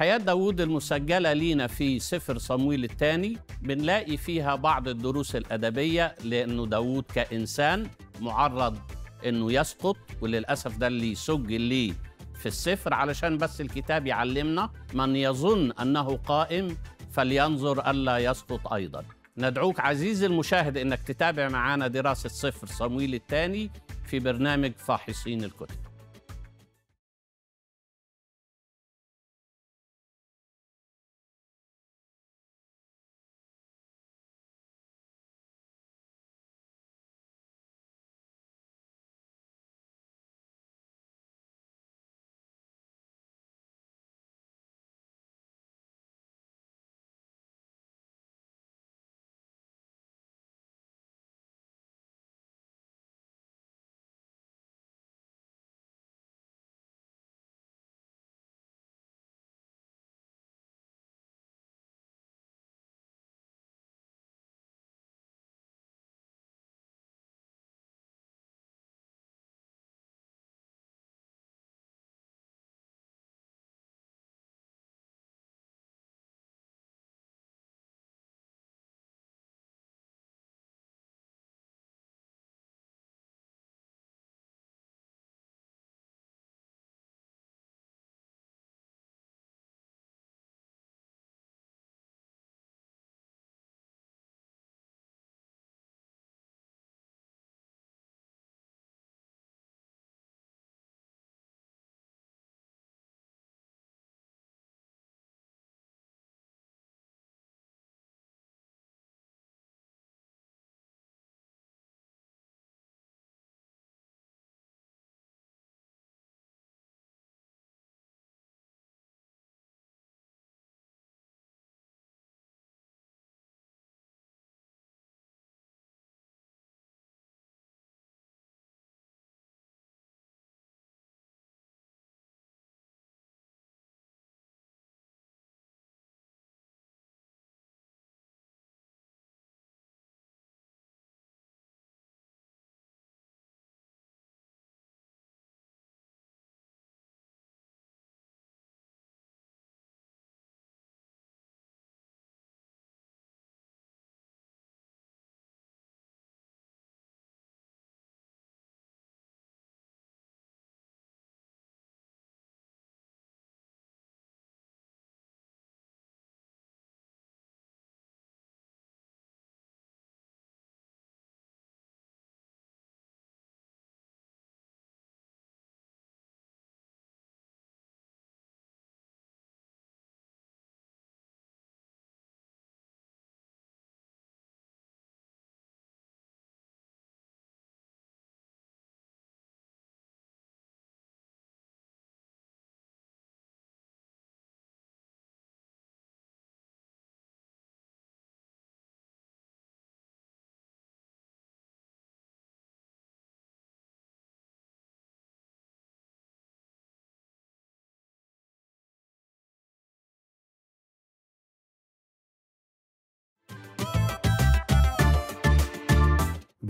حياة داوود المسجلة لينا في سفر صمويل الثاني بنلاقي فيها بعض الدروس الأدبية لأنه داوود كإنسان معرض أنه يسقط وللأسف ده اللي سجل ليه في السفر علشان بس الكتاب يعلمنا من يظن أنه قائم فلينظر ألا يسقط أيضا ندعوك عزيزي المشاهد أنك تتابع معنا دراسة سفر صمويل الثاني في برنامج فاحصين الكتب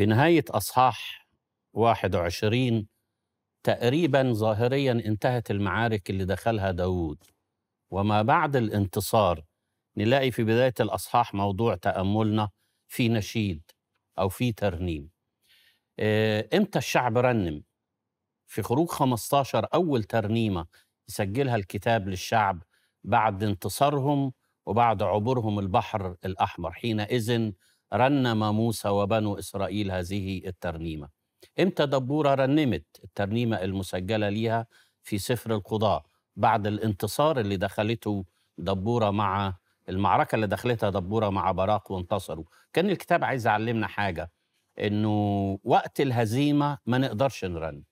بنهاية أصحاح 21 تقريبا ظاهريا انتهت المعارك اللي دخلها داوود وما بعد الانتصار نلاقي في بداية الأصحاح موضوع تأملنا في نشيد أو في ترنيم آه، إمتى الشعب رنم؟ في خروج 15 أول ترنيمة يسجلها الكتاب للشعب بعد انتصارهم وبعد عبورهم البحر الأحمر حينئذ رنم موسى وبنو إسرائيل هذه الترنيمة إمتى دبورة رنمت الترنيمة المسجلة ليها في سفر القضاء بعد الانتصار اللي دخلته دبورة مع المعركة اللي دخلتها دبورة مع براق وانتصروا كان الكتاب عايز يعلمنا حاجة إنه وقت الهزيمة ما نقدرش نرنم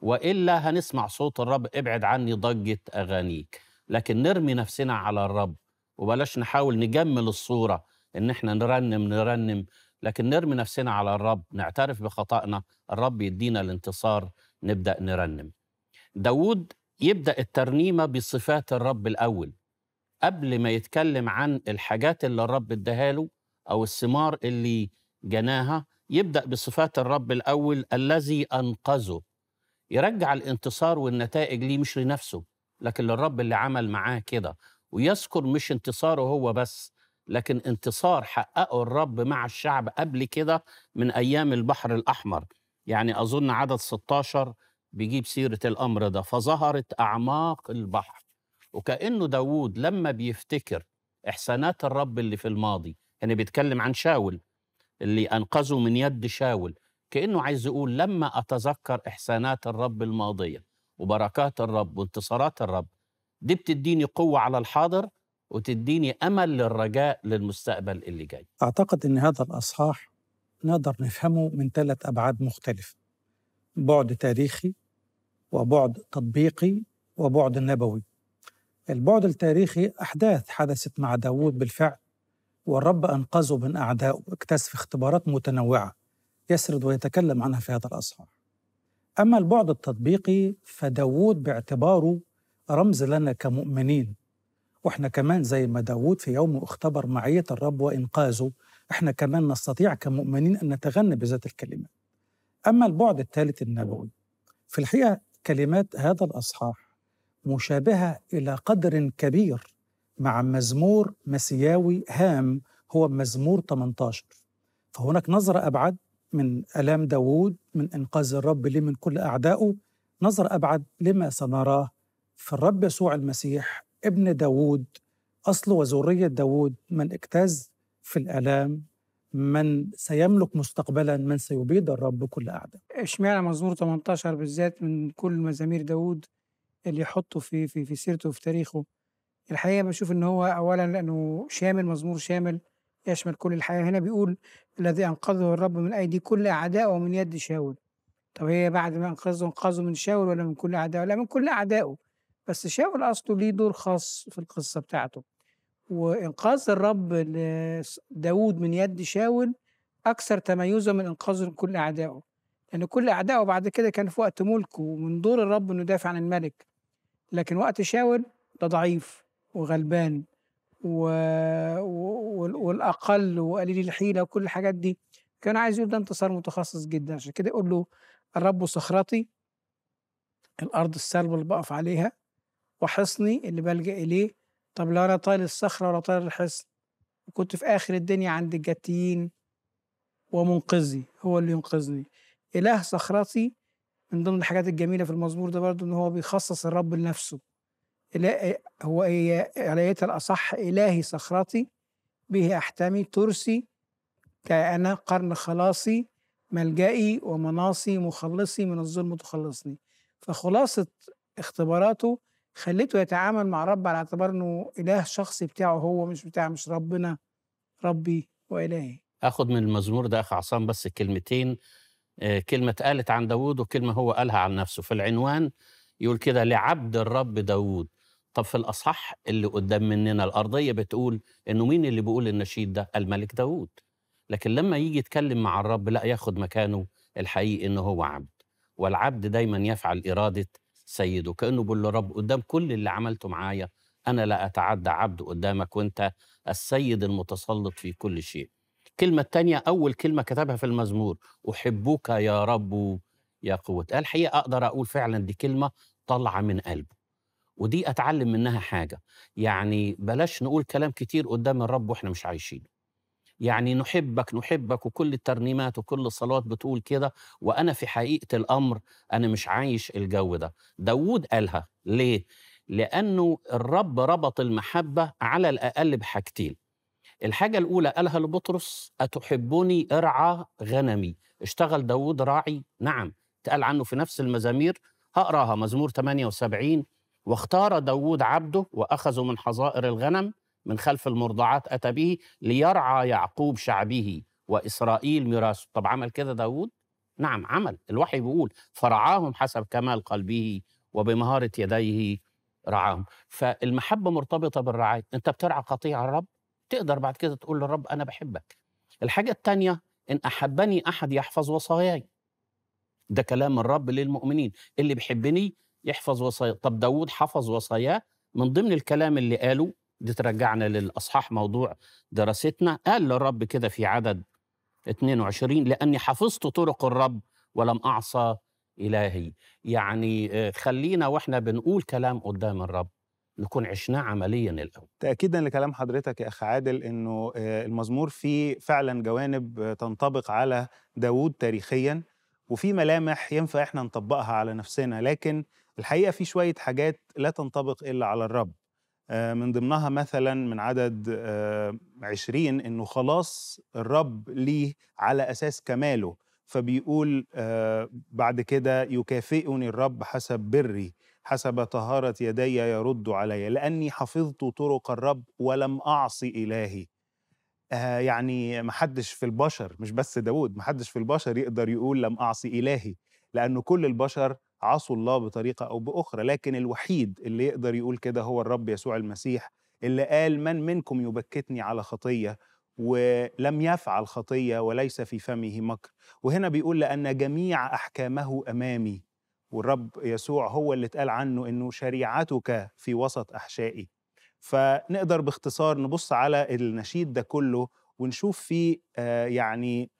وإلا هنسمع صوت الرب ابعد عني ضجة أغانيك لكن نرمي نفسنا على الرب وبلاش نحاول نجمل الصورة ان احنا نرنم نرنم لكن نرمي نفسنا على الرب نعترف بخطائنا الرب يدينا الانتصار نبدا نرنم داود يبدا الترنيمه بصفات الرب الاول قبل ما يتكلم عن الحاجات اللي الرب اداها له او الثمار اللي جناها يبدا بصفات الرب الاول الذي انقذه يرجع الانتصار والنتائج ليه مش لنفسه لكن للرب اللي عمل معاه كده ويذكر مش انتصاره هو بس لكن انتصار حققه الرب مع الشعب قبل كده من ايام البحر الاحمر يعني اظن عدد 16 بيجيب سيره الامر ده فظهرت اعماق البحر وكانه داوود لما بيفتكر احسانات الرب اللي في الماضي يعني بيتكلم عن شاول اللي انقذه من يد شاول كانه عايز يقول لما اتذكر احسانات الرب الماضيه وبركات الرب وانتصارات الرب دي بتديني قوه على الحاضر وتديني امل للرجاء للمستقبل اللي جاي. اعتقد ان هذا الاصحاح نقدر نفهمه من ثلاث ابعاد مختلفه. بعد تاريخي وبعد تطبيقي وبعد نبوي. البعد التاريخي احداث حدثت مع داوود بالفعل والرب انقذه من اعدائه اكتسب اختبارات متنوعه يسرد ويتكلم عنها في هذا الاصحاح. اما البعد التطبيقي فداوود باعتباره رمز لنا كمؤمنين واحنا كمان زي ما داوود في يومه اختبر معية الرب وإنقاذه احنا كمان نستطيع كمؤمنين أن نتغنى بذات الكلمات أما البعد الثالث النبوي في الحقيقة كلمات هذا الأصحاح مشابهة إلى قدر كبير مع مزمور مسياوي هام هو مزمور 18 فهناك نظرة أبعد من ألام داوود من إنقاذ الرب ليه من كل أعدائه نظرة أبعد لما سنراه في الرب يسوع المسيح ابن داوود أصل وذرية داوود من اجتاز في الآلام من سيملك مستقبلا من سيبيد الرب كل أعداء اشمعنى مزمور 18 بالذات من كل مزامير داوود اللي يحطه في في في سيرته وفي تاريخه الحقيقه بشوف ان هو اولا لانه شامل مزمور شامل يشمل كل الحياه هنا بيقول الذي انقذه الرب من ايدي كل اعداء ومن يد شاول طب هي بعد ما انقذه انقذه من شاول ولا من كل اعدائه؟ لا من كل اعدائه بس شاول أصله ليه دور خاص في القصة بتاعته وإنقاذ الرب لداود من يد شاول أكثر تميزا من إنقاذه من كل أعدائه لأن كل أعدائه بعد كده كان في وقت ملكه ومن دور الرب إنه يدافع عن الملك لكن وقت شاول ده ضعيف وغلبان و... و... والأقل وقليل الحيلة وكل الحاجات دي كان عايز يقول ده انتصار متخصص جدا عشان كده يقول له الرب صخرتي الأرض السلبة اللي بقف عليها وحصني اللي بلجأ إليه طب لا أنا طال الصخرة ولا طال الحصن كنت في آخر الدنيا عند الجتيين ومنقذي هو اللي ينقذني إله صخرتي من ضمن الحاجات الجميلة في المزمور ده برضه إن هو بيخصص الرب لنفسه إله هو إيه، عليت الأصح إلهي صخرتي به أحتمي ترسي كأنا قرن خلاصي ملجئي ومناصي مخلصي من الظلم تخلصني فخلاصة اختباراته خليته يتعامل مع رب على اعتبار انه اله شخصي بتاعه هو مش بتاع مش ربنا ربي والهي اخد من المزمور ده اخ عصام بس كلمتين آه، كلمة اتقالت عن داوود وكلمة هو قالها عن نفسه في العنوان يقول كده لعبد الرب داوود طب في الأصح اللي قدام مننا الأرضية بتقول إنه مين اللي بيقول النشيد ده الملك داوود لكن لما يجي يتكلم مع الرب لا ياخد مكانه الحقيقي إنه هو عبد والعبد دايما يفعل إرادة سيده كانه بيقول له رب قدام كل اللي عملته معايا انا لا اتعدى عبد قدامك وانت السيد المتسلط في كل شيء الكلمة الثانية أول كلمة كتبها في المزمور أحبك يا رب يا قوة الحقيقة أقدر أقول فعلا دي كلمة طالعة من قلبه ودي أتعلم منها حاجة يعني بلاش نقول كلام كتير قدام الرب وإحنا مش عايشين يعني نحبك نحبك وكل الترنيمات وكل الصلوات بتقول كده وأنا في حقيقة الأمر أنا مش عايش الجو ده داوود قالها ليه؟ لأنه الرب ربط المحبة على الأقل بحاجتين الحاجة الأولى قالها لبطرس أتحبني ارعى غنمي اشتغل داود راعي نعم اتقال عنه في نفس المزامير هقراها مزمور 78 واختار داود عبده وأخذه من حظائر الغنم من خلف المرضعات أتى به ليرعى يعقوب شعبه وإسرائيل ميراثه طب عمل كده داود؟ نعم عمل الوحي بيقول فرعاهم حسب كمال قلبه وبمهارة يديه رعاهم فالمحبة مرتبطة بالرعاية أنت بترعى قطيع الرب تقدر بعد كده تقول للرب أنا بحبك الحاجة الثانية إن أحبني أحد يحفظ وصاياي ده كلام الرب للمؤمنين اللي بيحبني يحفظ وصاياه طب داود حفظ وصاياه من ضمن الكلام اللي قاله دي ترجعنا للاصحاح موضوع دراستنا قال للرب كده في عدد 22 لاني حفظت طرق الرب ولم اعصى الهي يعني آه، خلينا واحنا بنقول كلام قدام الرب نكون عشناه عمليا الاول تاكيدا لكلام حضرتك يا اخ عادل انه آه، المزمور فيه فعلا جوانب تنطبق على داوود تاريخيا وفي ملامح ينفع احنا نطبقها على نفسنا لكن الحقيقه في شويه حاجات لا تنطبق الا على الرب آه، من ضمنها مثلا من عدد 20 آه، انه خلاص الرب ليه على اساس كماله فبيقول آه، بعد كده يكافئني الرب حسب بري حسب طهارة يدي يرد علي لأني حفظت طرق الرب ولم أعصي إلهي يعني محدش في البشر مش بس داود محدش في البشر يقدر يقول لم أعصي إلهي لأنه كل البشر عصوا الله بطريقه او باخرى لكن الوحيد اللي يقدر يقول كده هو الرب يسوع المسيح اللي قال من منكم يبكتني على خطيه ولم يفعل خطيه وليس في فمه مكر وهنا بيقول لان جميع احكامه امامي والرب يسوع هو اللي اتقال عنه انه شريعتك في وسط احشائي فنقدر باختصار نبص على النشيد ده كله ونشوف فيه آه، يعني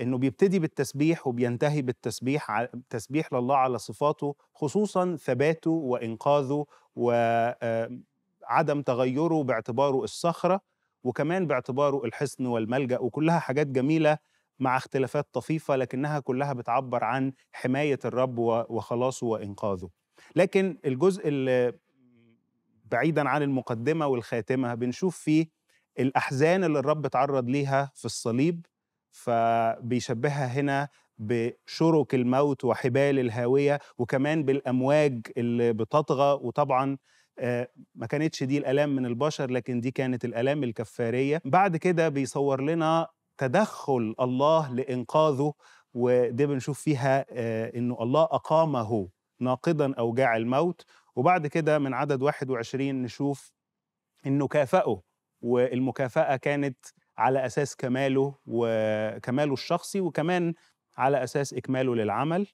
انه بيبتدي بالتسبيح وبينتهي بالتسبيح تسبيح لله على صفاته خصوصا ثباته وانقاذه وعدم تغيره باعتباره الصخره وكمان باعتباره الحصن والملجا وكلها حاجات جميله مع اختلافات طفيفه لكنها كلها بتعبر عن حمايه الرب وخلاصه وانقاذه لكن الجزء اللي بعيدا عن المقدمه والخاتمه بنشوف فيه الاحزان اللي الرب تعرض ليها في الصليب فبيشبهها هنا بشرك الموت وحبال الهاويه وكمان بالامواج اللي بتطغى وطبعا آه، ما كانتش دي الالام من البشر لكن دي كانت الالام الكفاريه بعد كده بيصور لنا تدخل الله لانقاذه ودي بنشوف فيها آه، انه الله اقامه ناقضا اوجاع الموت وبعد كده من عدد 21 نشوف انه كافئه والمكافاه كانت على اساس كماله وكماله الشخصي وكمان على اساس اكماله للعمل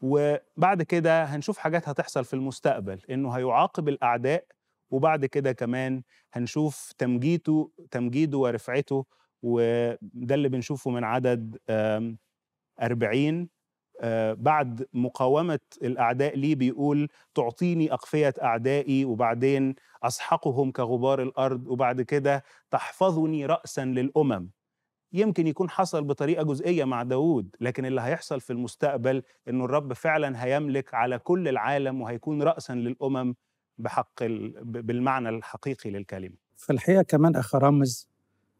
وبعد كده هنشوف حاجات هتحصل في المستقبل انه هيعاقب الاعداء وبعد كده كمان هنشوف تمجيده تمجيده ورفعته وده اللي بنشوفه من عدد 40 آه، بعد مقاومة الأعداء لي بيقول تعطيني أقفية أعدائي وبعدين أسحقهم كغبار الأرض وبعد كده تحفظني رأسا للأمم يمكن يكون حصل بطريقة جزئية مع داود لكن اللي هيحصل في المستقبل أنه الرب فعلا هيملك على كل العالم وهيكون رأسا للأمم بحق بالمعنى الحقيقي للكلمة في الحقيقة كمان أخ رامز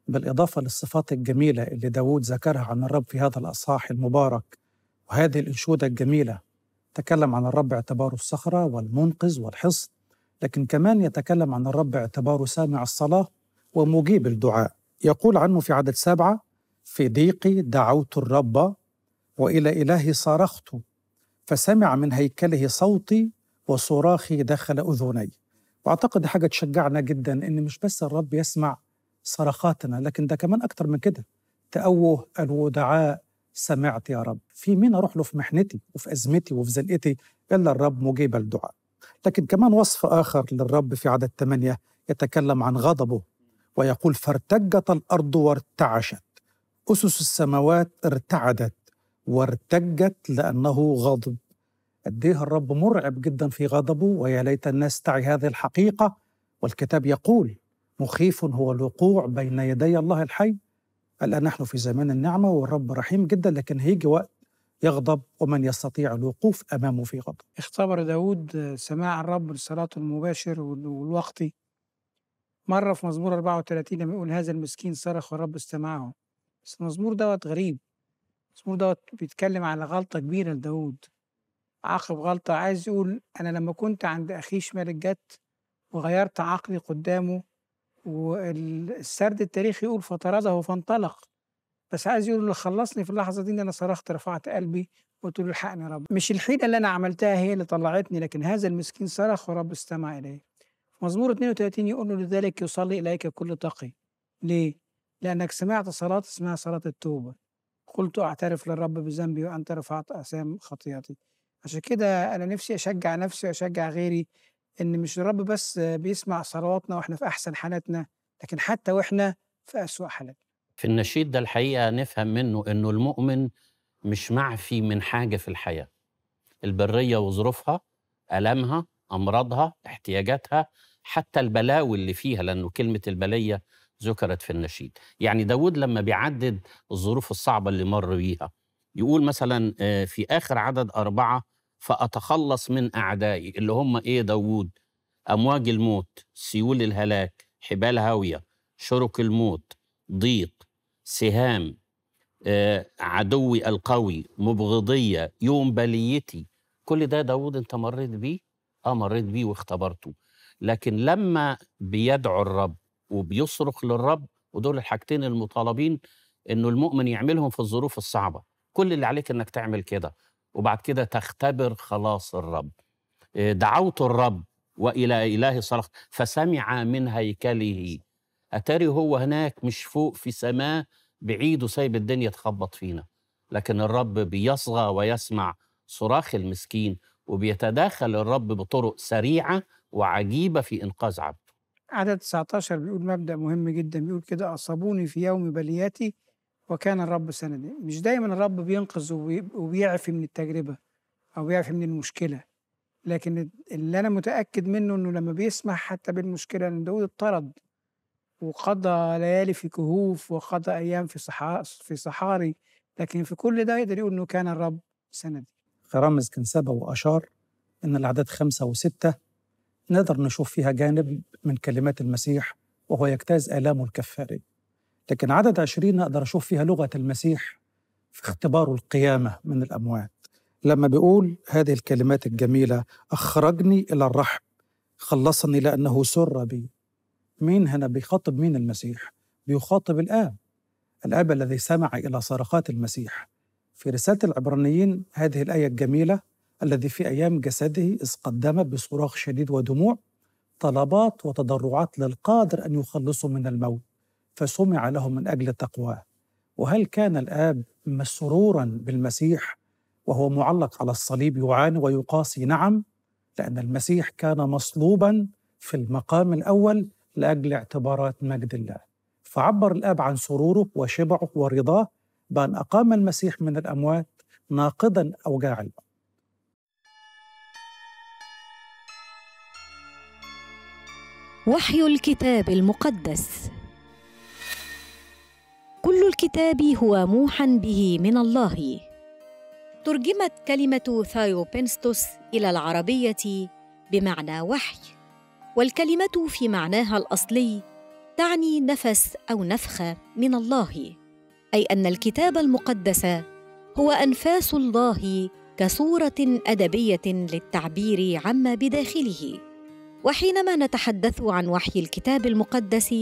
بالإضافة للصفات الجميلة اللي داود ذكرها عن الرب في هذا الأصحاح المبارك وهذه الانشوده الجميله تكلم عن الرب اعتباره الصخره والمنقذ والحصن لكن كمان يتكلم عن الرب اعتباره سامع الصلاه ومجيب الدعاء يقول عنه في عدد سبعه في ضيقي دعوت الرب والى الهي صرخت فسمع من هيكله صوتي وصراخي دخل اذني واعتقد حاجه تشجعنا جدا ان مش بس الرب يسمع صرخاتنا لكن ده كمان اكتر من كده تأوه الودعاء سمعت يا رب في مين أروح له في محنتي وفي أزمتي وفي زنقتي إلا الرب مجيب الدعاء لكن كمان وصف آخر للرب في عدد ثمانية يتكلم عن غضبه ويقول فارتجت الأرض وارتعشت أسس السماوات ارتعدت وارتجت لأنه غضب قد ايه الرب مرعب جدا في غضبه ويا ليت الناس تعي هذه الحقيقه والكتاب يقول مخيف هو الوقوع بين يدي الله الحي الآن نحن في زمان النعمة والرب رحيم جدا لكن هيجي وقت يغضب ومن يستطيع الوقوف أمامه في غضب اختبر داود سماع الرب لصلاة المباشر والوقتي مرة في مزمور 34 لما يقول هذا المسكين صرخ والرب استمعه بس المزمور دوت غريب المزمور دوت بيتكلم على غلطة كبيرة لداود عاقب غلطة عايز يقول أنا لما كنت عند أخي شمال جت وغيرت عقلي قدامه والسرد التاريخي يقول فطرده فانطلق بس عايز يقول اللي خلصني في اللحظه دي ان انا صرخت رفعت قلبي وقلت له الحقني يا رب مش الحيله اللي انا عملتها هي اللي طلعتني لكن هذا المسكين صرخ ورب استمع اليه مزمور 32 يقول له لذلك يصلي اليك كل تقي ليه؟ لانك سمعت صلاه اسمها صلاه التوبه قلت اعترف للرب بذنبي وانت رفعت اسام خطيئتي عشان كده انا نفسي اشجع نفسي واشجع غيري ان مش الرب بس بيسمع صلواتنا واحنا في احسن حالاتنا لكن حتى واحنا في اسوا حالاتنا في النشيد ده الحقيقه نفهم منه انه المؤمن مش معفي من حاجه في الحياه البريه وظروفها المها امراضها احتياجاتها حتى البلاوي اللي فيها لانه كلمه البليه ذكرت في النشيد يعني داود لما بيعدد الظروف الصعبة اللي مر بيها يقول مثلا آه، في آخر عدد أربعة فأتخلص من أعدائي اللي هم إيه داوود أمواج الموت سيول الهلاك حبال هاوية شرك الموت ضيق سهام آه، عدوي القوي مبغضية يوم بليتي كل ده داود أنت مريت بيه؟ آه مريت بيه واختبرته لكن لما بيدعو الرب وبيصرخ للرب ودول الحاجتين المطالبين انه المؤمن يعملهم في الظروف الصعبه كل اللي عليك انك تعمل كده وبعد كده تختبر خلاص الرب آه، دعوت الرب والى اله صرخت فسمع من هيكله اتاري هو هناك مش فوق في سماه بعيد وسايب الدنيا تخبط فينا لكن الرب بيصغى ويسمع صراخ المسكين وبيتداخل الرب بطرق سريعه وعجيبه في انقاذ عبده عدد 19 بيقول مبدا مهم جدا بيقول كده اصابوني في يوم بلياتي وكان الرب سندي مش دايما الرب بينقذ وبيعفي من التجربة أو بيعفي من المشكلة لكن اللي أنا متأكد منه إنه لما بيسمح حتى بالمشكلة إن داود اضطرد وقضى ليالي في كهوف وقضى أيام في صحا في صحاري لكن في كل ده يقدر يقول إنه كان الرب سندي فرامز كان سبب وأشار إن الأعداد خمسة وستة نقدر نشوف فيها جانب من كلمات المسيح وهو يجتاز آلامه الكفارية لكن عدد عشرين أقدر أشوف فيها لغة المسيح في اختباره القيامة من الأموات لما بيقول هذه الكلمات الجميلة أخرجني إلى الرحم خلصني لأنه سر بي مين هنا بيخاطب مين المسيح؟ بيخاطب الآب الآب الذي سمع إلى صرخات المسيح في رسالة العبرانيين هذه الآية الجميلة الذي في أيام جسده إذ قدم بصراخ شديد ودموع طلبات وتضرعات للقادر أن يخلصه من الموت فسمع له من أجل تقواه وهل كان الآب مسرورا بالمسيح وهو معلق على الصليب يعاني ويقاسي نعم لأن المسيح كان مصلوبا في المقام الأول لأجل اعتبارات مجد الله فعبر الآب عن سروره وشبعه ورضاه بأن أقام المسيح من الأموات ناقضا أوجاع الموت وحي الكتاب المقدس كل الكتاب هو موحى به من الله ترجمت كلمه ثايوبنستوس الى العربيه بمعنى وحي والكلمه في معناها الاصلي تعني نفس او نفخه من الله اي ان الكتاب المقدس هو انفاس الله كصوره ادبيه للتعبير عما بداخله وحينما نتحدث عن وحي الكتاب المقدس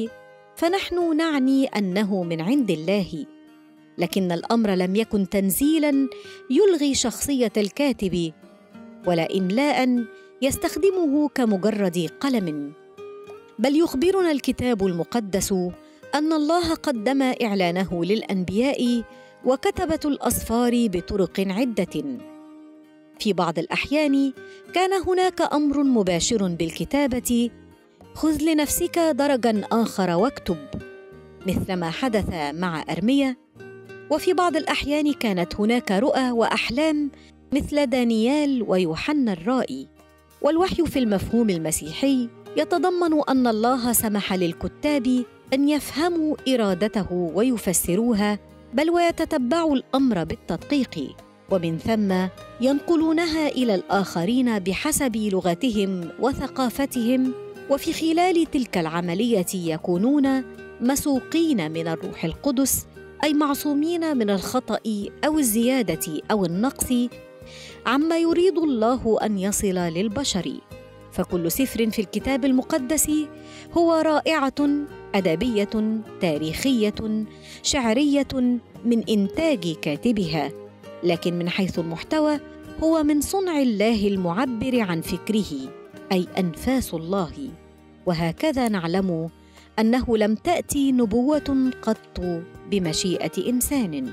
فنحن نعني انه من عند الله لكن الامر لم يكن تنزيلا يلغي شخصيه الكاتب ولا املاء يستخدمه كمجرد قلم بل يخبرنا الكتاب المقدس ان الله قدم اعلانه للانبياء وكتبه الاصفار بطرق عده في بعض الاحيان كان هناك امر مباشر بالكتابه خذ لنفسك درجا آخر واكتب مثل ما حدث مع أرمية وفي بعض الأحيان كانت هناك رؤى وأحلام مثل دانيال ويوحنا الرائي والوحي في المفهوم المسيحي يتضمن أن الله سمح للكتاب أن يفهموا إرادته ويفسروها بل ويتتبعوا الأمر بالتدقيق ومن ثم ينقلونها إلى الآخرين بحسب لغتهم وثقافتهم وفي خلال تلك العمليه يكونون مسوقين من الروح القدس اي معصومين من الخطا او الزياده او النقص عما يريد الله ان يصل للبشر فكل سفر في الكتاب المقدس هو رائعه ادبيه تاريخيه شعريه من انتاج كاتبها لكن من حيث المحتوى هو من صنع الله المعبر عن فكره اي انفاس الله وهكذا نعلم انه لم تاتي نبوه قط بمشيئه انسان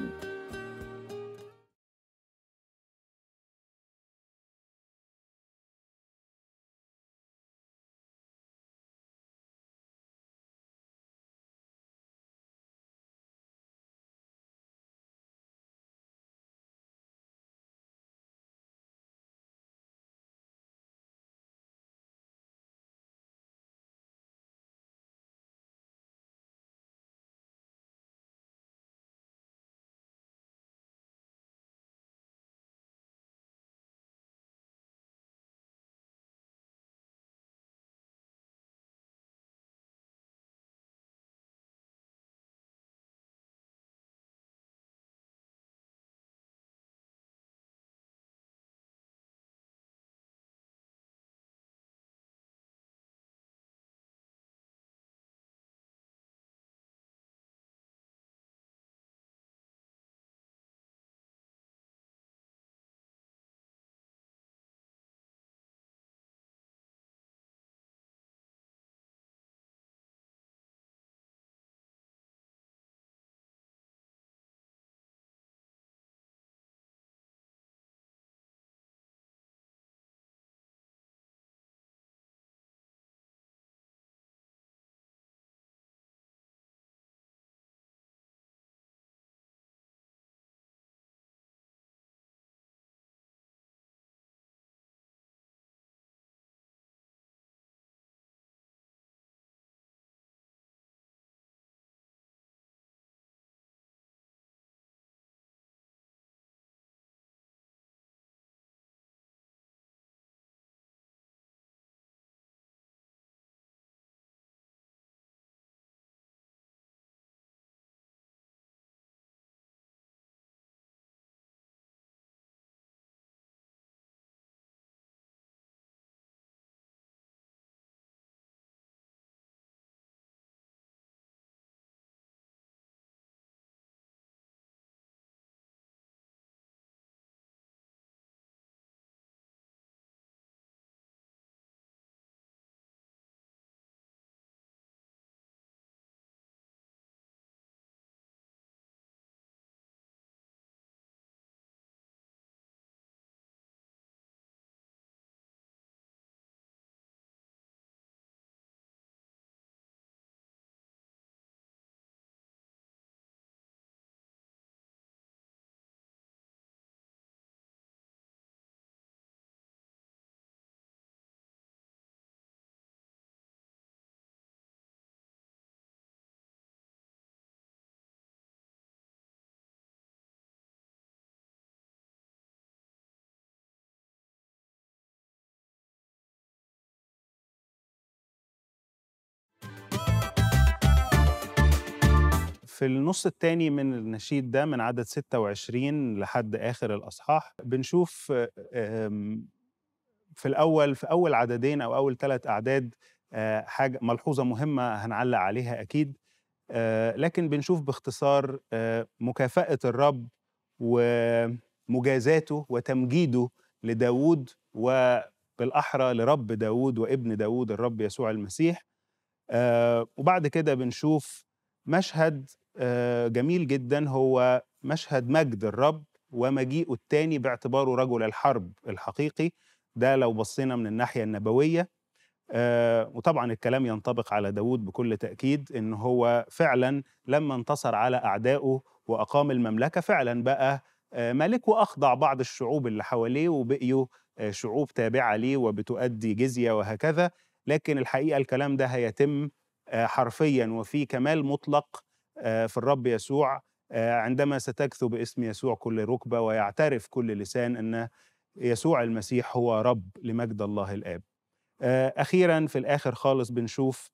في النص الثاني من النشيد ده من عدد 26 لحد آخر الأصحاح بنشوف آه، في الأول في أول عددين أو أول ثلاث أعداد آه، حاجة ملحوظة مهمة هنعلق عليها أكيد آه، لكن بنشوف باختصار مكافأة الرب ومجازاته وتمجيده لداود وبالأحرى لرب داود وابن داود الرب يسوع المسيح وبعد كده بنشوف مشهد آه، جميل جدا هو مشهد مجد الرب ومجيئه الثاني باعتباره رجل الحرب الحقيقي ده لو بصينا من الناحيه النبويه آه، وطبعا الكلام ينطبق على داود بكل تاكيد ان هو فعلا لما انتصر على اعدائه واقام المملكه فعلا بقى آه، ملك واخضع بعض الشعوب اللي حواليه وبقيوا شعوب تابعه ليه وبتؤدي جزيه وهكذا لكن الحقيقه الكلام ده هيتم حرفيا وفي كمال مطلق آه، في الرب يسوع آه، عندما ستكثو باسم يسوع كل ركبه ويعترف كل لسان ان يسوع المسيح هو رب لمجد الله الاب. آه، اخيرا في الاخر خالص بنشوف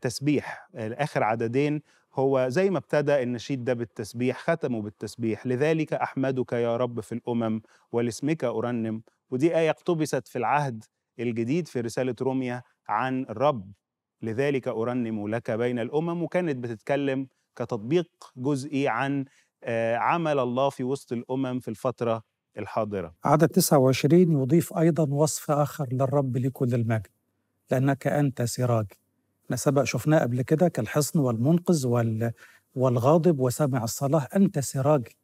تسبيح الاخر عددين هو زي ما ابتدى النشيد ده بالتسبيح ختمه بالتسبيح لذلك احمدك يا رب في الامم ولاسمك ارنم ودي ايه اقتبست في العهد الجديد في رساله روميا عن الرب لذلك ارنم لك بين الامم وكانت بتتكلم كتطبيق جزئي عن آه، عمل الله في وسط الأمم في الفترة الحاضرة عدد 29 يضيف أيضا وصف آخر للرب لكل المجد لأنك أنت سراجي احنا سبق شفناه قبل كده كالحصن والمنقذ وال... والغاضب وسامع الصلاة أنت سراجي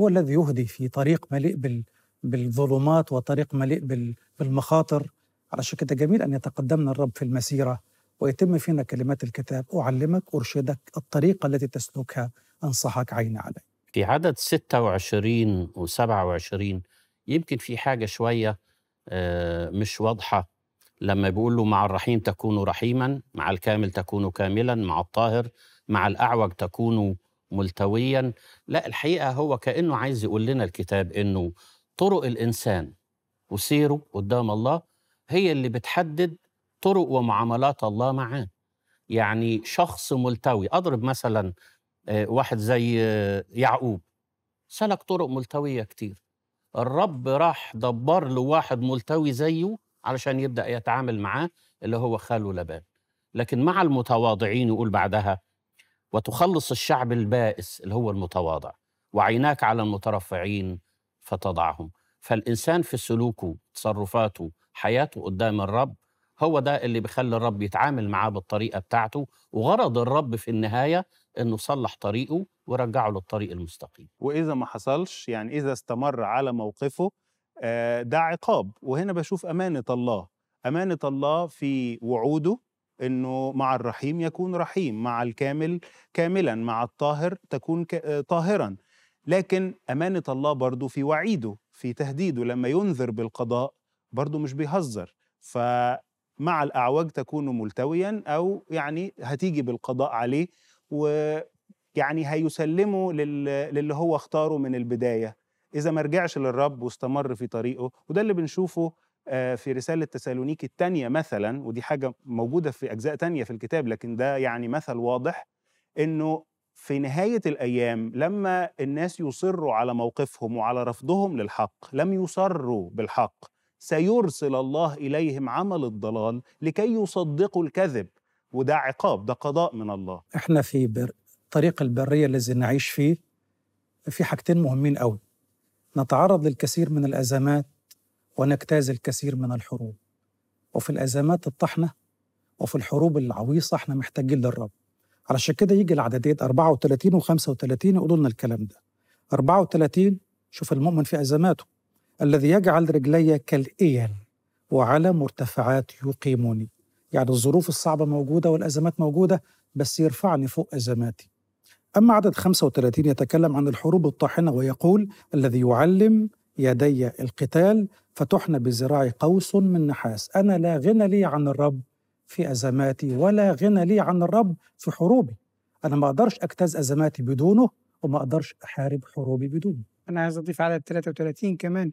هو الذي يهدي في طريق مليء بال... بالظلمات وطريق مليء بال... بالمخاطر على كده جميل أن يتقدمنا الرب في المسيرة ويتم فينا كلمات الكتاب أعلمك أرشدك الطريقة التي تسلكها أنصحك عين علي في عدد 26 و27 يمكن في حاجة شوية آه، مش واضحة لما بيقول له مع الرحيم تكون رحيما مع الكامل تكون كاملا مع الطاهر مع الأعوج تكون ملتويا لا الحقيقة هو كأنه عايز يقول لنا الكتاب أنه طرق الإنسان وسيره قدام الله هي اللي بتحدد طرق ومعاملات الله معاه يعني شخص ملتوي اضرب مثلا آه، واحد زي آه، يعقوب سلك طرق ملتويه كتير الرب راح دبر له واحد ملتوي زيه علشان يبدا يتعامل معاه اللي هو خاله لبان لكن مع المتواضعين يقول بعدها وتخلص الشعب البائس اللي هو المتواضع وعيناك على المترفعين فتضعهم فالانسان في سلوكه تصرفاته حياته قدام الرب هو ده اللي بيخلي الرب يتعامل معاه بالطريقه بتاعته وغرض الرب في النهايه انه صلح طريقه ورجعه للطريق المستقيم واذا ما حصلش يعني اذا استمر على موقفه آه، ده عقاب وهنا بشوف امانه الله امانه الله في وعوده انه مع الرحيم يكون رحيم مع الكامل كاملا مع الطاهر تكون آه، طاهرا لكن امانه الله برضه في وعيده في تهديده لما ينذر بالقضاء برضه مش بيهزر ف مع الأعوج تكون ملتويا أو يعني هتيجي بالقضاء عليه ويعني هيسلمه للي هو اختاره من البداية إذا ما رجعش للرب واستمر في طريقه وده اللي بنشوفه آه، في رسالة تسالونيك الثانية مثلا ودي حاجة موجودة في أجزاء تانية في الكتاب لكن ده يعني مثل واضح إنه في نهاية الأيام لما الناس يصروا على موقفهم وعلى رفضهم للحق لم يصروا بالحق سيرسل الله اليهم عمل الضلال لكي يصدقوا الكذب وده عقاب ده قضاء من الله احنا في بر... طريق البريه الذي نعيش فيه في حاجتين مهمين قوي نتعرض للكثير من الازمات ونجتاز الكثير من الحروب وفي الازمات الطحنه وفي الحروب العويصه احنا محتاجين للرب علشان كده يجي العددين 34 و35 يقولوا لنا الكلام ده 34 شوف المؤمن في ازماته الذي يجعل رجلي كالإيل وعلى مرتفعات يقيمني يعني الظروف الصعبة موجودة والأزمات موجودة بس يرفعني فوق أزماتي أما عدد 35 يتكلم عن الحروب الطاحنة ويقول الذي يعلم يدي القتال فتحن بذراعي قوس من نحاس أنا لا غنى لي عن الرب في أزماتي ولا غنى لي عن الرب في حروبي أنا ما أقدرش أجتاز أزماتي بدونه وما أقدرش أحارب حروبي بدونه أنا عايز أضيف على 33 كمان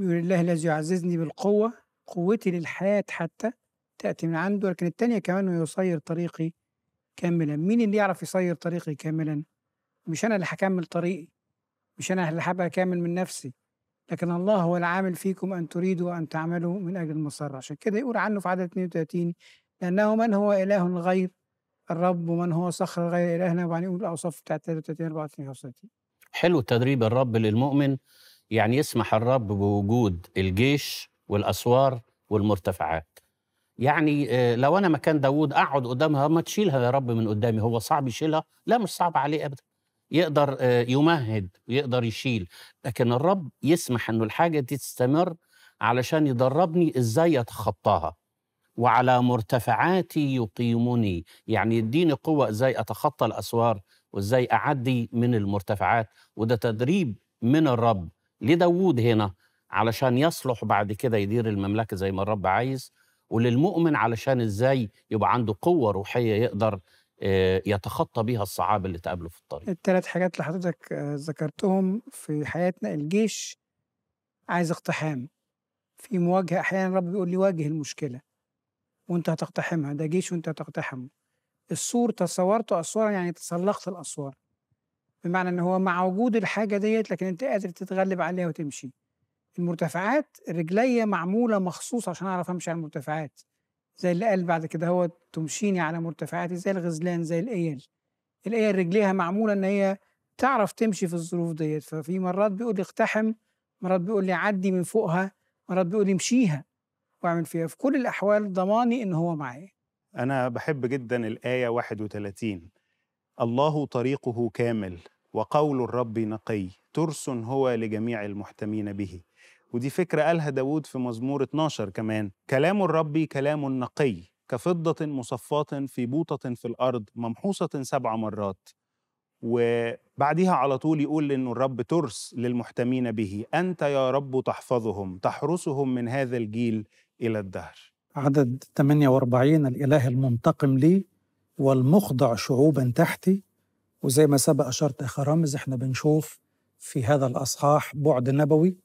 بيقول الله الذي يعززني بالقوة قوتي للحياة حتى تأتي من عنده لكن الثانية كمان يصير طريقي كاملا مين اللي يعرف يصير طريقي كاملا مش أنا اللي هكمل طريقي مش أنا اللي هبقى كامل من نفسي لكن الله هو العامل فيكم أن تريدوا أن تعملوا من أجل المسرة عشان كده يقول عنه في عدد 32 لأنه من هو إله غير الرب ومن هو صخر غير إلهنا وبعدين يقول الأوصاف بتاعت 33 34 حلو تدريب الرب للمؤمن يعني يسمح الرب بوجود الجيش والاسوار والمرتفعات يعني آه، لو انا مكان داوود اقعد قدامها ما تشيلها يا رب من قدامي هو صعب يشيلها لا مش صعب عليه ابدا يقدر آه، يمهد ويقدر يشيل لكن الرب يسمح انه الحاجه دي تستمر علشان يدربني ازاي اتخطاها وعلى مرتفعاتي يقيمني يعني يديني قوه ازاي اتخطى الاسوار وازاي اعدي من المرتفعات وده تدريب من الرب لداوود هنا علشان يصلح بعد كده يدير المملكة زي ما الرب عايز وللمؤمن علشان إزاي يبقى عنده قوة روحية يقدر آه، يتخطى بيها الصعاب اللي تقابله في الطريق الثلاث حاجات اللي حضرتك آه، ذكرتهم في حياتنا الجيش عايز اقتحام في مواجهة أحيانا الرب بيقول لي واجه المشكلة وأنت هتقتحمها ده جيش وأنت هتقتحمه السور تصورته أسوارا يعني تسلقت الأسوار بمعنى ان هو مع وجود الحاجه ديت لكن انت قادر تتغلب عليها وتمشي المرتفعات رجليا معموله مخصوص عشان اعرف امشي على المرتفعات زي اللي قال بعد كده هو تمشيني على مرتفعاتي زي الغزلان زي الايل الايل رجليها معموله ان هي تعرف تمشي في الظروف ديت ففي مرات بيقول لي اقتحم مرات بيقول لي عدي من فوقها مرات بيقول لي امشيها واعمل فيها في كل الاحوال ضماني ان هو معايا انا بحب جدا الايه 31 الله طريقه كامل وقول الرب نقي ترس هو لجميع المحتمين به ودي فكرة قالها داود في مزمور 12 كمان كلام الرب كلام نقي كفضة مصفاة في بوطة في الأرض ممحوصة سبع مرات وبعديها على طول يقول إنه الرب ترس للمحتمين به أنت يا رب تحفظهم تحرسهم من هذا الجيل إلى الدهر عدد 48 الإله المنتقم لي والمخضع شعوبا تحتي وزي ما سبق أشرت أخ رامز إحنا بنشوف في هذا الأصحاح بعد نبوي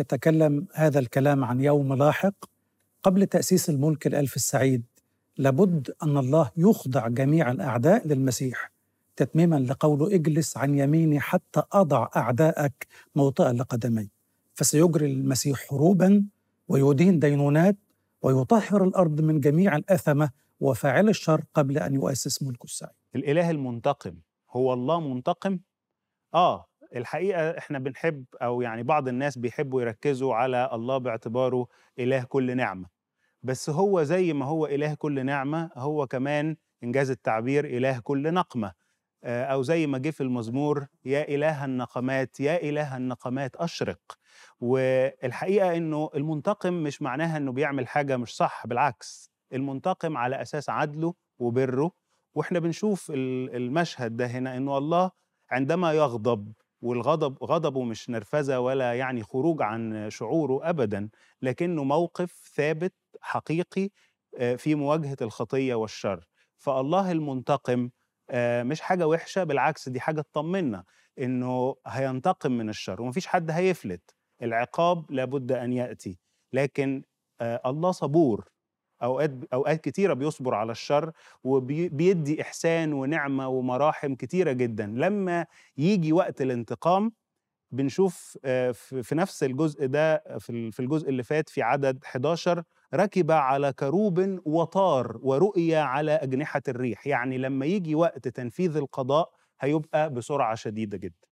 يتكلم هذا الكلام عن يوم لاحق قبل تأسيس الملك الألف السعيد لابد أن الله يخضع جميع الأعداء للمسيح تتميما لقوله اجلس عن يميني حتى أضع أعداءك موطئا لقدمي فسيجري المسيح حروبا ويدين دينونات ويطهر الأرض من جميع الأثمة وفاعل الشر قبل أن يؤسس ملكه السعيد الإله المنتقم هو الله منتقم؟ آه الحقيقة إحنا بنحب أو يعني بعض الناس بيحبوا يركزوا على الله باعتباره إله كل نعمة بس هو زي ما هو إله كل نعمة هو كمان إنجاز التعبير إله كل نقمة آه، أو زي ما جه في المزمور يا إله النقمات يا إله النقمات أشرق والحقيقة إنه المنتقم مش معناها إنه بيعمل حاجة مش صح بالعكس المنتقم على اساس عدله وبره واحنا بنشوف المشهد ده هنا انه الله عندما يغضب والغضب غضبه مش نرفزه ولا يعني خروج عن شعوره ابدا لكنه موقف ثابت حقيقي آه، في مواجهه الخطيه والشر فالله المنتقم آه، مش حاجه وحشه بالعكس دي حاجه تطمنا انه هينتقم من الشر ومفيش حد هيفلت العقاب لابد ان ياتي لكن آه، الله صبور اوقات اوقات كتيره بيصبر على الشر وبيدي احسان ونعمه ومراحم كتيره جدا لما يجي وقت الانتقام بنشوف آه، في نفس الجزء ده في الجزء اللي فات في عدد 11 ركب على كروب وطار ورؤيا على أجنحة الريح يعني لما يجي وقت تنفيذ القضاء هيبقى بسرعة شديدة جدا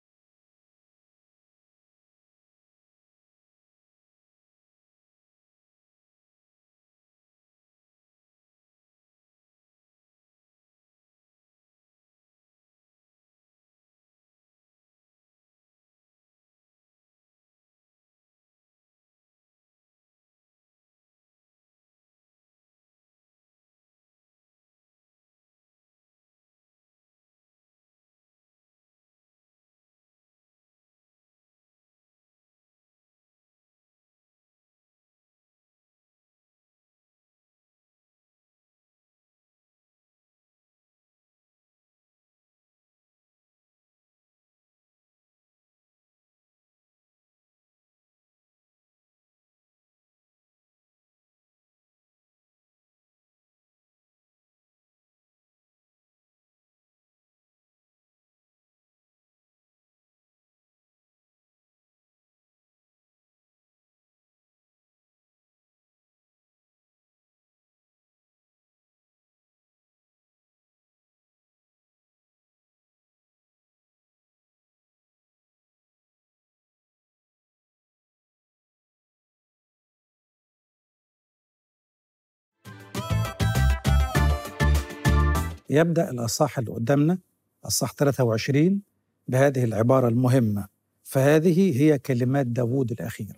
يبدأ الأصح اللي قدامنا أصح 23 بهذه العبارة المهمة فهذه هي كلمات داوود الأخيرة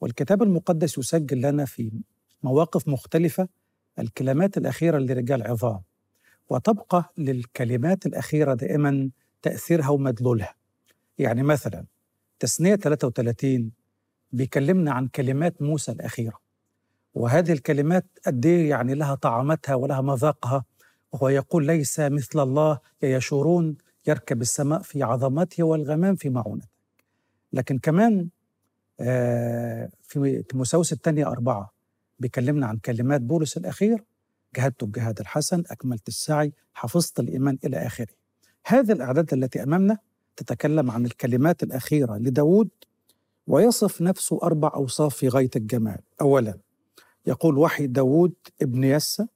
والكتاب المقدس يسجل لنا في مواقف مختلفة الكلمات الأخيرة لرجال عظام وتبقى للكلمات الأخيرة دائما تأثيرها ومدلولها يعني مثلا تسنية 33 بيكلمنا عن كلمات موسى الأخيرة وهذه الكلمات قد إيه يعني لها طعامتها ولها مذاقها وهو يقول ليس مثل الله يشورون يركب السماء في عظمته والغمام في معونته لكن كمان آه، في تيموساوس الثانية أربعة بيكلمنا عن كلمات بولس الأخير جهدت الجهاد الحسن أكملت السعي حفظت الإيمان إلى آخره هذه الأعداد التي أمامنا تتكلم عن الكلمات الأخيرة لداود ويصف نفسه أربع أوصاف في غاية الجمال أولا يقول وحي داود ابن يسى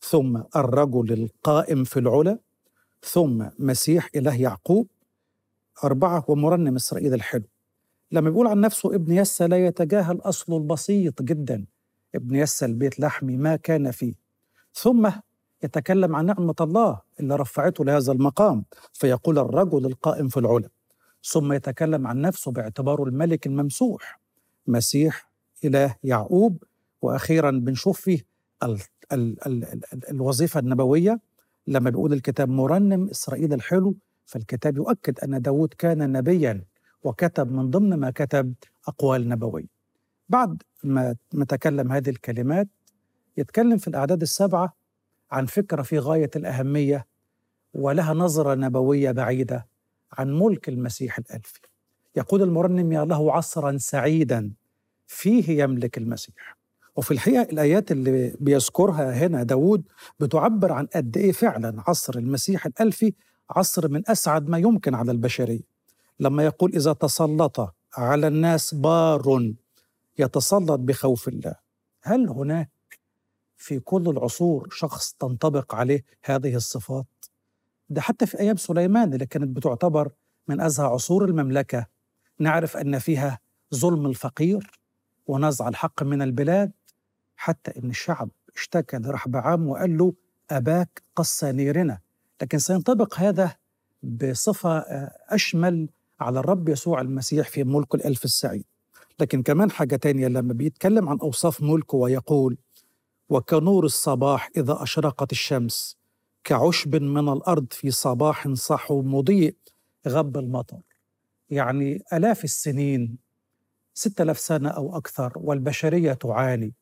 ثم الرجل القائم في العلا ثم مسيح إله يعقوب أربعة ومرنم إسرائيل الحلو لما بيقول عن نفسه ابن يسى لا يتجاهل أصله البسيط جدا ابن يسى البيت لحمي ما كان فيه ثم يتكلم عن نعمة الله اللي رفعته لهذا المقام فيقول الرجل القائم في العلا ثم يتكلم عن نفسه باعتباره الملك الممسوح مسيح إله يعقوب وأخيرا بنشوف فيه ال ال الوظيفة النبوية لما بيقول الكتاب مرنم إسرائيل الحلو فالكتاب يؤكد أن داود كان نبيا وكتب من ضمن ما كتب أقوال نبوية بعد ما تكلم هذه الكلمات يتكلم في الأعداد السبعة عن فكرة في غاية الأهمية ولها نظرة نبوية بعيدة عن ملك المسيح الألفي يقول المرنم يا له عصرا سعيدا فيه يملك المسيح وفي الحقيقة الآيات اللي بيذكرها هنا داود بتعبر عن قد إيه فعلا عصر المسيح الألفي عصر من أسعد ما يمكن على البشرية لما يقول إذا تسلط على الناس بار يتسلط بخوف الله هل هناك في كل العصور شخص تنطبق عليه هذه الصفات ده حتى في أيام سليمان اللي كانت بتعتبر من أزهى عصور المملكة نعرف أن فيها ظلم الفقير ونزع الحق من البلاد حتى إن الشعب اشتكى عام وقال له أباك قص نيرنا لكن سينطبق هذا بصفة آه، أشمل على الرب يسوع المسيح في ملك الألف السعيد لكن كمان حاجة تانية لما بيتكلم عن أوصاف ملكه ويقول وكنور الصباح إذا أشرقت الشمس كعشب من الأرض في صباح صحو مضيء غب المطر يعني آلاف السنين ستة آلاف سنة أو أكثر والبشرية تعاني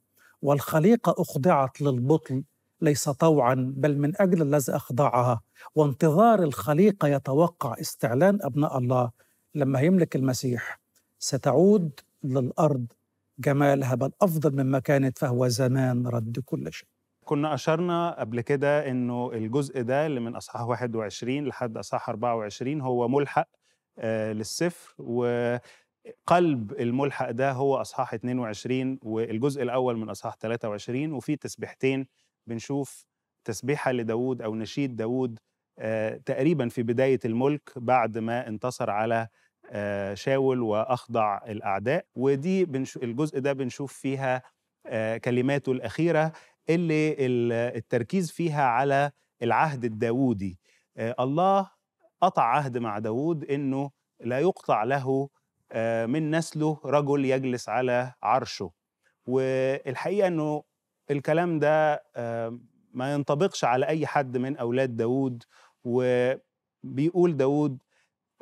والخليقة أخضعت للبطل ليس طوعا بل من أجل الذي أخضعها وانتظار الخليقة يتوقع استعلان أبناء الله لما يملك المسيح ستعود للأرض جمالها بل أفضل مما كانت فهو زمان رد كل شيء كنا أشرنا قبل كده أنه الجزء ده اللي من أصحاح 21 لحد أصحاح 24 هو ملحق آه و قلب الملحق ده هو اصحاح 22 والجزء الاول من اصحاح 23 وفي تسبيحتين بنشوف تسبيحه لداوود او نشيد داوود آه، تقريبا في بدايه الملك بعد ما انتصر على آه، شاول واخضع الاعداء ودي الجزء ده بنشوف فيها آه، كلماته الاخيره اللي التركيز فيها على العهد الداوودي الله قطع عهد مع داوود انه لا يقطع له آه، من نسله رجل يجلس على عرشه والحقيقه انه الكلام ده آه، ما ينطبقش على اي حد من اولاد داوود وبيقول داوود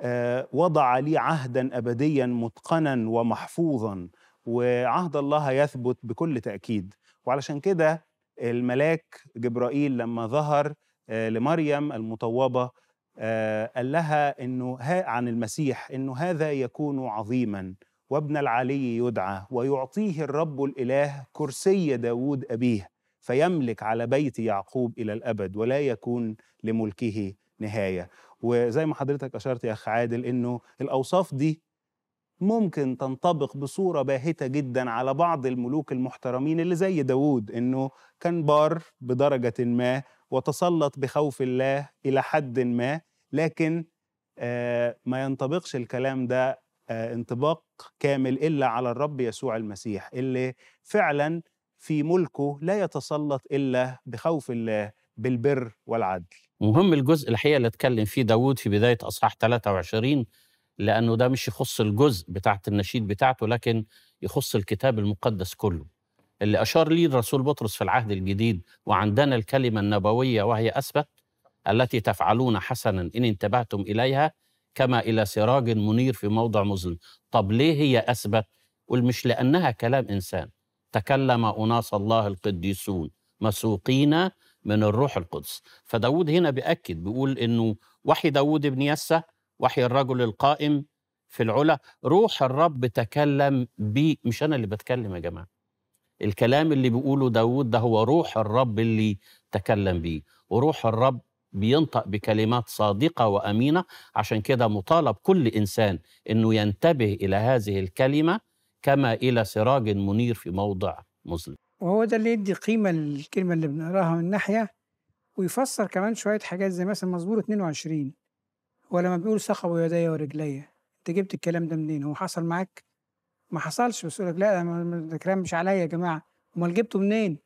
آه، وضع لي عهدا ابديا متقنا ومحفوظا وعهد الله يثبت بكل تاكيد وعلشان كده الملاك جبرائيل لما ظهر لمريم المطوبه آه، قال لها انه عن المسيح انه هذا يكون عظيما وابن العلي يدعى ويعطيه الرب الاله كرسي داوود ابيه فيملك على بيت يعقوب الى الابد ولا يكون لملكه نهايه وزي ما حضرتك اشرت يا اخ عادل انه الاوصاف دي ممكن تنطبق بصورة باهتة جدا على بعض الملوك المحترمين اللي زي داوود انه كان بار بدرجة ما وتسلط بخوف الله الى حد ما لكن آه، ما ينطبقش الكلام ده آه، انطباق كامل الا على الرب يسوع المسيح اللي فعلا في ملكه لا يتسلط الا بخوف الله بالبر والعدل. مهم الجزء الحقيقه اللي اتكلم فيه داوود في بدايه اصحاح 23 لانه ده مش يخص الجزء بتاعت النشيد بتاعته لكن يخص الكتاب المقدس كله. اللي أشار لي الرسول بطرس في العهد الجديد وعندنا الكلمة النبوية وهي أثبت التي تفعلون حسنا إن انتبهتم إليها كما إلى سراج منير في موضع مظلم طب ليه هي أثبت قل مش لأنها كلام إنسان تكلم أناس الله القديسون مسوقين من الروح القدس فداود هنا بيأكد بيقول إنه وحي داود بن يسة وحي الرجل القائم في العلا روح الرب تكلم بي مش أنا اللي بتكلم يا جماعة الكلام اللي بيقوله داود ده هو روح الرب اللي تكلم بيه وروح الرب بينطق بكلمات صادقة وأمينة عشان كده مطالب كل إنسان أنه ينتبه إلى هذه الكلمة كما إلى سراج منير في موضع مظلم وهو ده اللي يدي قيمة للكلمة اللي بنقراها من ناحية ويفسر كمان شوية حاجات زي مثلا مزمور 22 ولما بيقول سخبوا يدي ورجلي أنت جبت الكلام ده منين هو حصل معاك ما حصلش بس يقول لك لا الكلام مش عليا يا جماعه امال جبته منين؟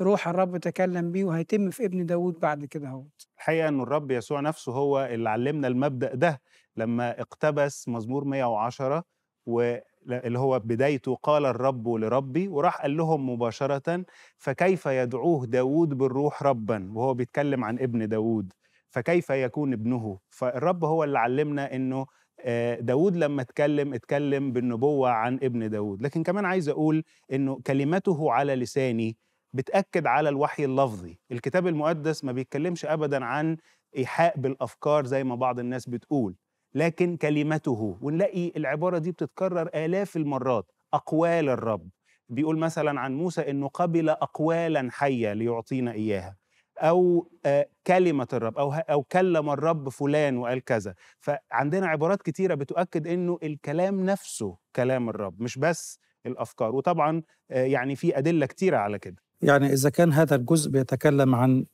روح الرب تكلم بيه وهيتم في ابن داود بعد كده اهو الحقيقه ان الرب يسوع نفسه هو اللي علمنا المبدا ده لما اقتبس مزمور 110 واللي هو بدايته قال الرب لربي وراح قال لهم مباشره فكيف يدعوه داود بالروح ربا وهو بيتكلم عن ابن داود فكيف يكون ابنه فالرب هو اللي علمنا انه آه، داود لما اتكلم اتكلم بالنبوة عن ابن داود لكن كمان عايز أقول أنه كلمته على لساني بتأكد على الوحي اللفظي الكتاب المقدس ما بيتكلمش أبدا عن إيحاء بالأفكار زي ما بعض الناس بتقول لكن كلمته ونلاقي العبارة دي بتتكرر آلاف المرات أقوال الرب بيقول مثلا عن موسى أنه قبل أقوالا حية ليعطينا إياها او آه، كلمه الرب او او كلم الرب فلان وقال كذا فعندنا عبارات كتيره بتؤكد انه الكلام نفسه كلام الرب مش بس الافكار وطبعا آه، يعني في ادله كتيره على كده يعني اذا كان هذا الجزء بيتكلم عن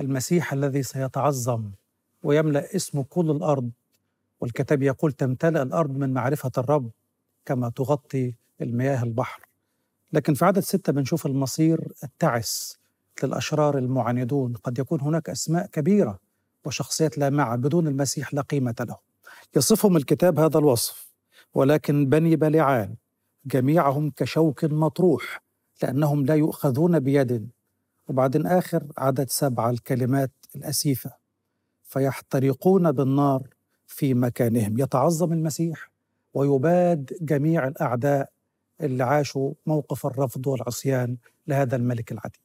المسيح الذي سيتعظم ويملا اسمه كل الارض والكتاب يقول تمتلأ الارض من معرفه الرب كما تغطي المياه البحر لكن في عدد ستة بنشوف المصير التعس للأشرار المعاندون قد يكون هناك أسماء كبيرة وشخصيات لامعة بدون المسيح لا قيمة له يصفهم الكتاب هذا الوصف ولكن بني بلعان جميعهم كشوك مطروح لأنهم لا يؤخذون بيد وبعدين آخر عدد سبعة الكلمات الأسيفة فيحترقون بالنار في مكانهم يتعظم المسيح ويباد جميع الأعداء اللي عاشوا موقف الرفض والعصيان لهذا الملك العديد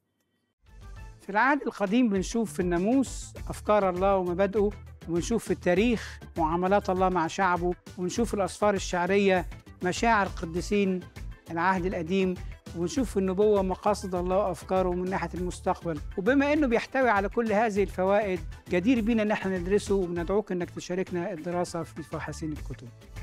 في العهد القديم بنشوف في الناموس أفكار الله ومبادئه وبنشوف في التاريخ معاملات الله مع شعبه وبنشوف الأسفار الشعرية مشاعر قديسين العهد القديم ونشوف في النبوة مقاصد الله وأفكاره من ناحية المستقبل وبما أنه بيحتوي على كل هذه الفوائد جدير بينا أن احنا ندرسه وندعوك أنك تشاركنا الدراسة في فاحصين الكتب